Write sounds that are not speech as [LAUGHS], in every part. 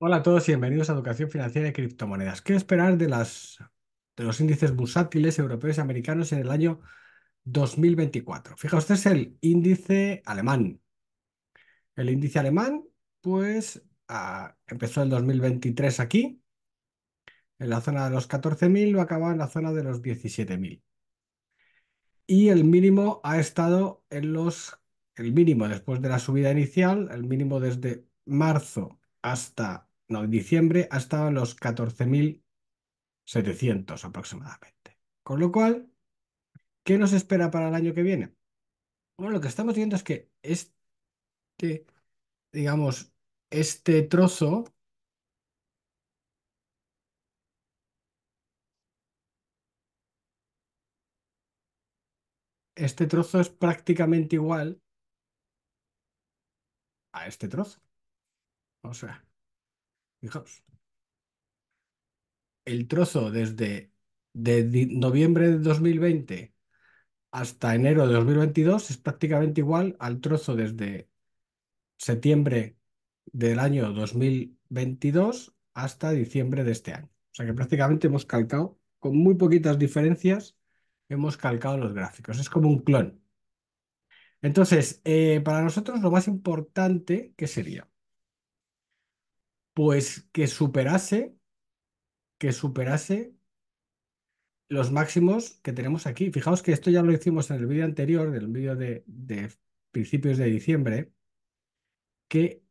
Hola a todos y bienvenidos a Educación Financiera y Criptomonedas. ¿Qué esperar de, los índices bursátiles europeos y americanos en el año 2024? Fijaos, este es el índice alemán. El índice alemán, pues, ah, empezó el 2023 aquí, en la zona de los 14.000, lo acabado en la zona de los 17.000. Y el mínimo ha estado en los... El mínimo después de la subida inicial, el mínimo desde marzo hasta no, en diciembre ha estado en los 14.700 aproximadamente. Con lo cual, ¿qué nos espera para el año que viene? Bueno, lo que estamos viendo es que este, digamos, este trozo este trozo es prácticamente igual a este trozo. O sea, Fijaos. El trozo desde de noviembre de 2020 hasta enero de 2022 es prácticamente igual al trozo desde septiembre del año 2022 hasta diciembre de este año. O sea que prácticamente hemos calcado, con muy poquitas diferencias, hemos calcado los gráficos. Es como un clon. Entonces, eh, para nosotros lo más importante, ¿qué sería? Pues que superase, que superase los máximos que tenemos aquí. Fijaos que esto ya lo hicimos en el vídeo anterior, del vídeo de, principios de diciembre, que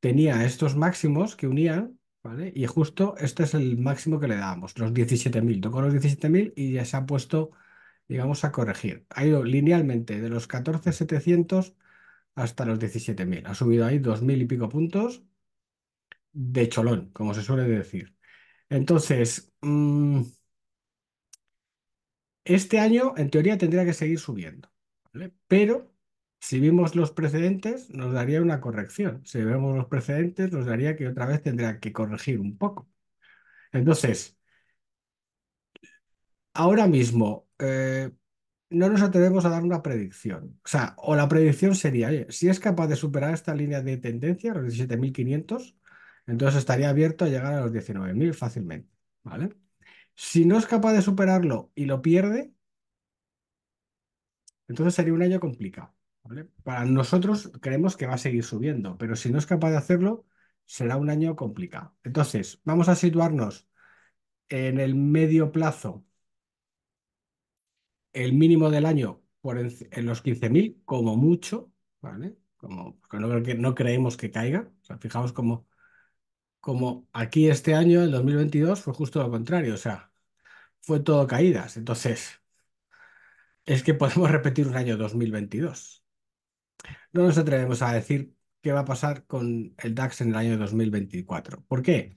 tenía estos máximos que unían, ¿vale? Y justo este es el máximo que le dábamos, los 17.000. Tocó los 17.000 y ya se ha puesto, digamos, a corregir. Ha ido linealmente de los 14.700 hasta los 17.000. Ha subido ahí 2.000 y pico puntos de cholón, como se suele decir. Entonces, mm, este año en teoría tendría que seguir subiendo, pero si vimos los precedentes nos daría una corrección. Si vemos los precedentes nos daría que otra vez tendría que corregir un poco. Entonces, ahora mismo eh, no nos atrevemos a dar una predicción. O sea, o la predicción sería, si es capaz de superar esta línea de tendencia, los 17.500, entonces estaría abierto a llegar a los 19.000 fácilmente, ¿vale? Si no es capaz de superarlo y lo pierde, entonces sería un año complicado. Para nosotros creemos que va a seguir subiendo, pero si no es capaz de hacerlo, será un año complicado. Entonces, vamos a situarnos en el medio plazo, el mínimo del año en, los 15.000 como mucho, ¿vale? Como, no, no creemos que caiga. O sea, fijaos cómo como aquí este año, el 2022, fue justo lo contrario, o sea, fue todo caídas. Entonces, es que podemos [LAUGHS] repetir un año 2022. No nos atrevemos a decir qué va a pasar con el DAX en el año 2024. ¿Por qué?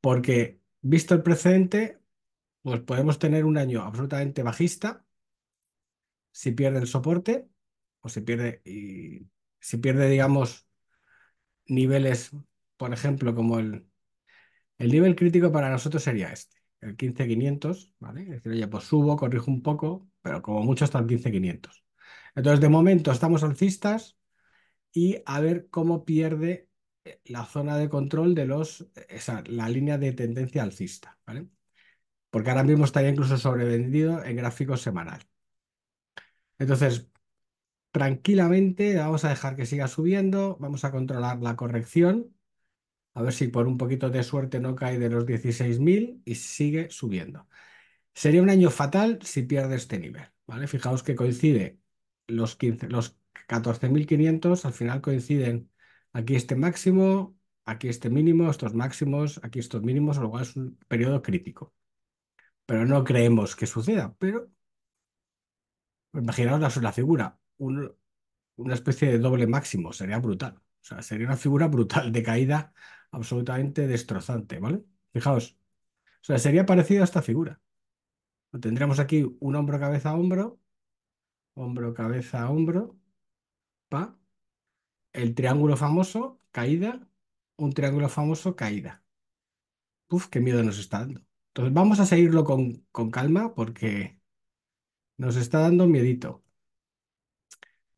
Porque, visto el precedente, pues podemos tener un año absolutamente bajista si pierde el soporte o si pierde, y, si pierde digamos, niveles, por ejemplo, como el el nivel crítico para nosotros sería este, el 15500, ¿vale? Es decir, oye, pues subo, corrijo un poco, pero como mucho hasta el 15500. Entonces, de momento estamos alcistas y a ver cómo pierde eh, la zona de control de los, eh, esa, la línea de tendencia alcista, ¿vale? Porque ahora mismo estaría incluso sobrevendido en gráfico semanal. Entonces, tranquilamente vamos a dejar que siga subiendo, vamos a controlar la corrección a ver si por un poquito de suerte no cae de los 16.000 y sigue subiendo. Sería un año fatal si pierde este nivel. ¿vale? Fijaos que coincide los, 15, los 14.500, al final coinciden aquí este máximo, aquí este mínimo, estos máximos, aquí estos mínimos, lo cual es un periodo crítico. Pero no creemos que suceda, pero imaginaos la, la figura, una especie de doble máximo, sería brutal. O sea, sería una figura brutal, de caída absolutamente destrozante, ¿vale? Fijaos. O sea, sería parecido a esta figura. Tendríamos aquí un hombro, cabeza, hombro, hombro, cabeza, hombro, pa, el triángulo famoso, caída, un triángulo famoso, caída. Uf, qué miedo nos está dando. Entonces vamos a seguirlo con, con calma porque nos está dando miedito.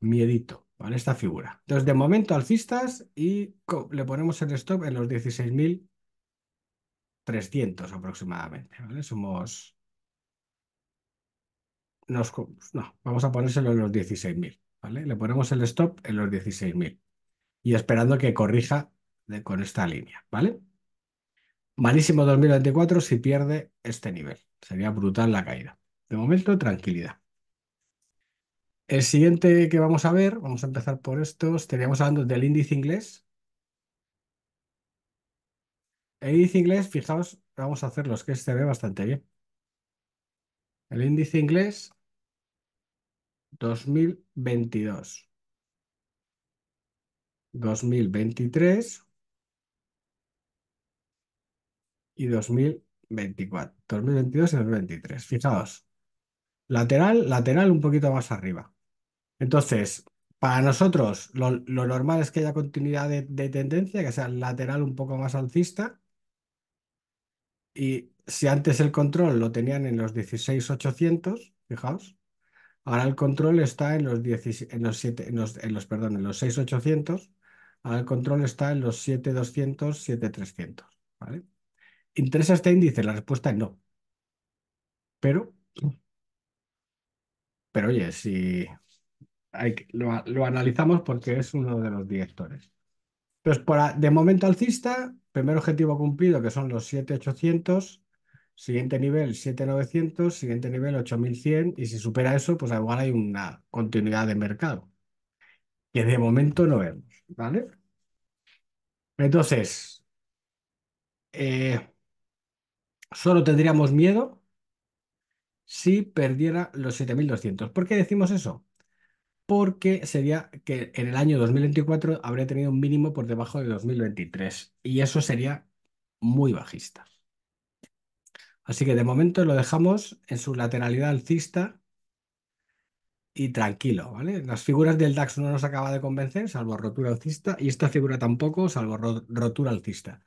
Miedito. Esta figura. Entonces, de momento alcistas y le ponemos el stop en los 16.300 aproximadamente, ¿vale? Somos... No, vamos a ponérselo en los 16.000, ¿vale? Le ponemos el stop en los 16.000 y esperando que corrija con esta línea, ¿vale? Malísimo 2024 si pierde este nivel. Sería brutal la caída. De momento, tranquilidad. El siguiente que vamos a ver, vamos a empezar por estos, estaríamos hablando del índice inglés. El índice inglés, fijaos, vamos a hacerlo, es que se ve bastante bien. El índice inglés 2022. 2023 y 2024. 2022 y 2023. Fijaos. Lateral, lateral un poquito más arriba. Entonces, para nosotros, lo, normal es que haya continuidad de, tendencia, que sea lateral un poco más alcista. Y si antes el control lo tenían en los 16,800, fijaos, ahora el control está en los, en los, perdón, en los 6,800, ahora el control está en los 7,200, 7,300, ¿vale? ¿Interesa este índice? La respuesta es no. Pero, pero oye, si lo, analizamos porque es uno de los directores. Entonces, de momento alcista, primer objetivo cumplido, que son los 7800, siguiente nivel 7900, siguiente nivel 8100, y si supera eso, pues igual hay una continuidad de mercado, que de momento no vemos, ¿vale? Entonces, eh, solo tendríamos miedo si perdiera los 7200. ¿Por qué decimos eso? porque sería que en el año 2024 habría tenido un mínimo por debajo de 2023 y eso sería muy bajista. Así que de momento lo dejamos en su lateralidad alcista y tranquilo, ¿vale? Las figuras del DAX no nos acaba de convencer, salvo rotura alcista, y esta figura tampoco, salvo rotura alcista.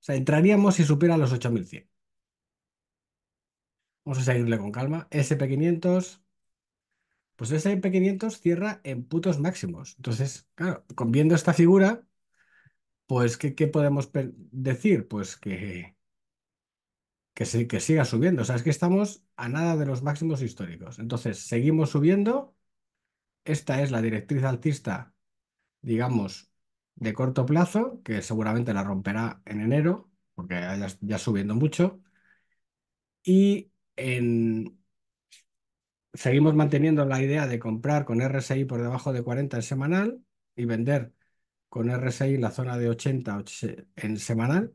O sea, entraríamos si supera los 8100. Vamos a seguirle con calma. SP500, pues ese MP500 cierra en putos máximos. Entonces, claro, con viendo esta figura, pues, ¿qué, podemos decir? Pues que, que, que siga subiendo. O sea, es que estamos a nada de los máximos históricos. Entonces, seguimos subiendo. Esta es la directriz altista, digamos, de corto plazo, que seguramente la romperá en enero, porque ya, ya subiendo mucho. Y en, seguimos manteniendo la idea de comprar con RSI por debajo de 40 en semanal y vender con RSI en la zona de 80 en semanal.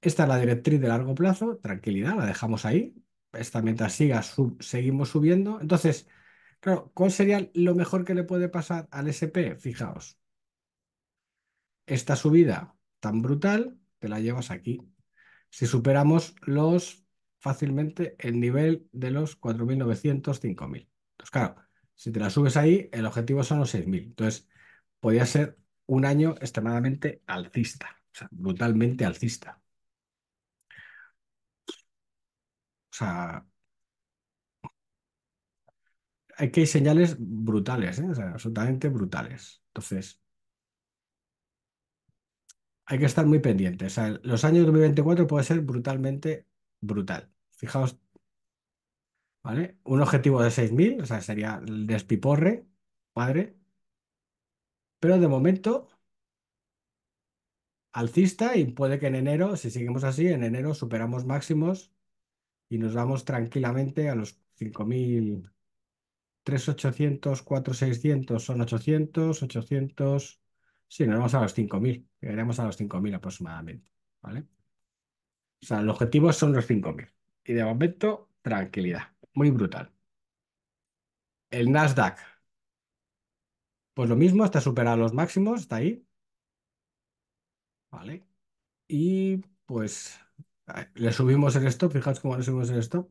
Esta es la directriz de largo plazo, tranquilidad, la dejamos ahí. Esta mientras siga, seguimos subiendo. Entonces, claro, ¿cuál sería lo mejor que le puede pasar al SP? Fijaos, esta subida tan brutal te la llevas aquí. Si superamos los fácilmente el nivel de los 4.900, 5.000. Entonces, claro, si te la subes ahí, el objetivo son los 6.000. Entonces, podría ser un año extremadamente alcista, o sea, brutalmente alcista. O sea, hay que hay señales brutales, ¿eh? absolutamente brutales. Entonces, hay que estar muy pendientes. O sea, los años 2024 puede ser brutalmente brutal. Fijaos, ¿vale? Un objetivo de 6.000, o sea, sería el despiporre, padre. Pero de momento, alcista y puede que en enero, si seguimos así, en enero superamos máximos y nos vamos tranquilamente a los 5.000. 3.800, 4.600 son 800, 800... Sí, nos vamos a los 5.000, llegaremos a los 5.000 aproximadamente, ¿vale? O sea, el objetivo son los 5.000. Y de momento, tranquilidad. Muy brutal. El Nasdaq. Pues lo mismo, hasta superar los máximos, está ahí. Vale. Y pues le subimos el stop, fijaos cómo le subimos el stop.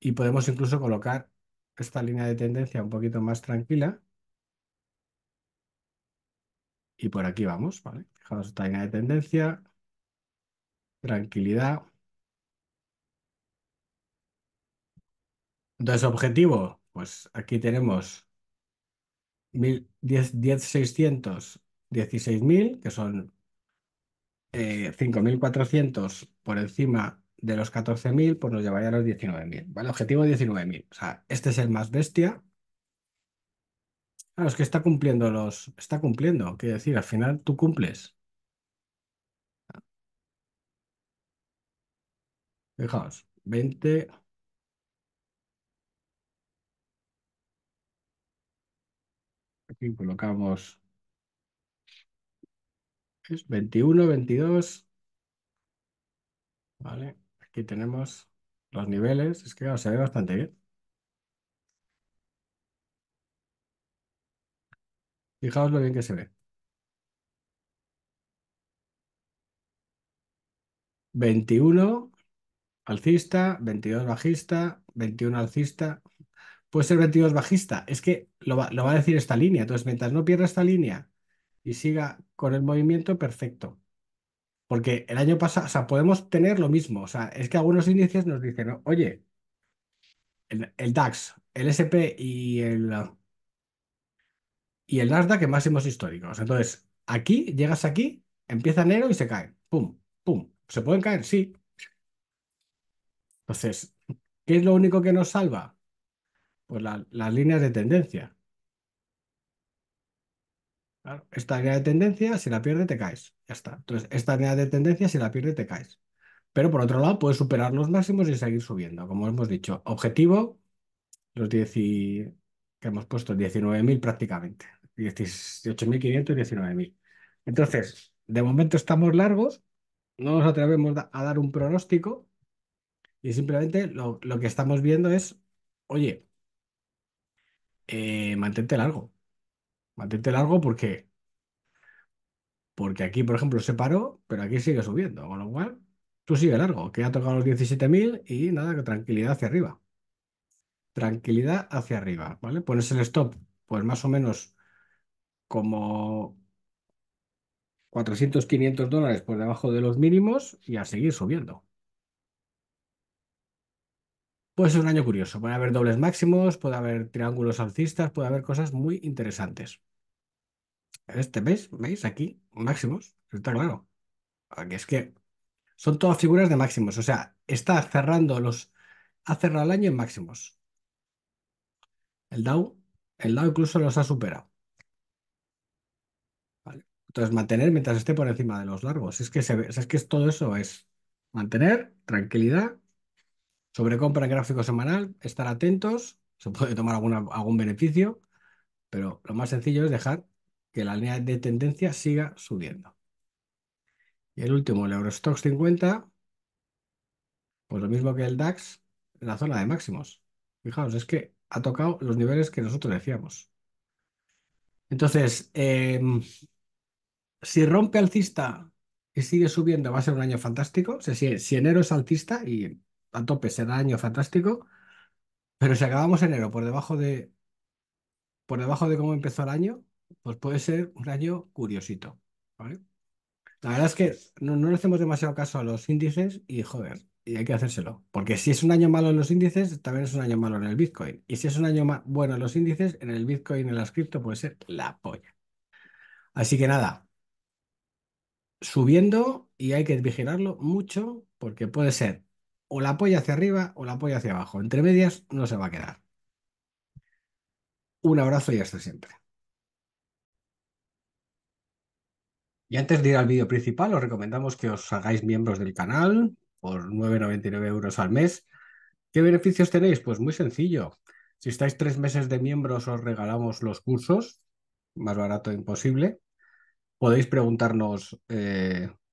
Y podemos incluso colocar esta línea de tendencia un poquito más tranquila. Y por aquí vamos, ¿vale? Fijaos esta línea de tendencia, tranquilidad. Entonces, objetivo, pues aquí tenemos 10.600, 16.000, que son 5.400 eh, por encima de los 14.000, pues nos llevaría a los 19.000, ¿vale? Objetivo 19.000, o sea, este es el más bestia. a los que está cumpliendo los... Está cumpliendo, quiero decir, al final tú cumples. Fijaos, 20. Aquí colocamos. Es 21, 22. Vale. Aquí tenemos los niveles. Es que claro, se ve bastante bien. Fijaos lo bien que se ve. 21, alcista, 22 bajista, 21 alcista. Puede ser 22 bajista. Es que lo va, a decir esta línea. Entonces, mientras no pierda esta línea y siga con el movimiento, perfecto. Porque el año pasado, o sea, podemos tener lo mismo. O sea, es que algunos índices nos dicen, oye, el, DAX, el SP y el, y el Nasdaq que máximos históricos. Entonces, aquí, llegas aquí, empieza enero y se cae. Pum, pum. ¿Se pueden caer? Sí, entonces, ¿qué es lo único que nos salva? Pues las líneas de tendencia. Esta línea de tendencia, si la pierde, te caes. Ya está. Entonces, esta línea de tendencia, si la pierde, te caes. Pero por otro lado, puedes superar los máximos y seguir subiendo. Como hemos dicho, objetivo, los 10 que hemos puesto, 19.000 prácticamente. 18.500 y 19.000. Entonces, de momento estamos largos, no nos atrevemos a dar un pronóstico, y simplemente lo, que estamos viendo es, oye, eh, mantente largo. Mantente largo porque, porque aquí, por ejemplo, se paró, pero aquí sigue subiendo. Con lo cual, tú sigue largo, que ha tocado los 17.000 y nada, que tranquilidad hacia arriba. Tranquilidad hacia arriba, ¿vale? Pones el stop, pues más o menos como 400, 500 dólares por debajo de los mínimos y a seguir subiendo. Puede ser un año curioso, puede haber dobles máximos, puede haber triángulos alcistas, puede haber cosas muy interesantes. Este mes, ¿veis? Aquí, máximos, está claro. Aquí es que son todas figuras de máximos, o sea, está cerrando los... Ha cerrado el año en máximos. El Dow, el incluso los ha superado. Entonces, mantener mientras esté por encima de los largos. Es que, es que todo eso es mantener tranquilidad compra en gráfico semanal, estar atentos, se puede tomar algún beneficio, pero lo más sencillo es dejar que la línea de tendencia siga subiendo. Y el último, el Eurostox 50, pues lo mismo que el DAX, en la zona de máximos. Fijaos, es que ha tocado los niveles que nosotros decíamos. Entonces, em, si rompe alcista y sigue subiendo, va a ser un año fantástico. si, si enero es alcista y a tope, será año fantástico, pero si acabamos enero por debajo de, por debajo de cómo empezó el año, pues puede ser un año curiosito. La verdad es que no, no, le hacemos demasiado caso a los índices y joder, y hay que hacérselo. Porque si es un año malo en los índices, también es un año malo en el Bitcoin. Y si es un año bueno en los índices, en el Bitcoin, en las cripto, puede ser la polla. Así que nada, subiendo y hay que vigilarlo mucho porque puede ser o la apoya hacia arriba o la apoya hacia abajo. Entre medias no se va a quedar. Un abrazo y hasta siempre. Y antes de ir al vídeo principal, os recomendamos que os hagáis miembros del canal por 9,99 euros al mes. ¿Qué beneficios tenéis? Pues muy sencillo. Si estáis tres meses de miembros, os regalamos los cursos, más barato imposible. Podéis preguntarnos eh,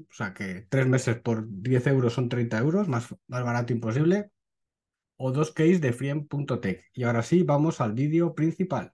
O sea que tres meses por 10 euros son 30 euros, más, barato imposible. O dos case de friend.tech. Y ahora sí, vamos al vídeo principal.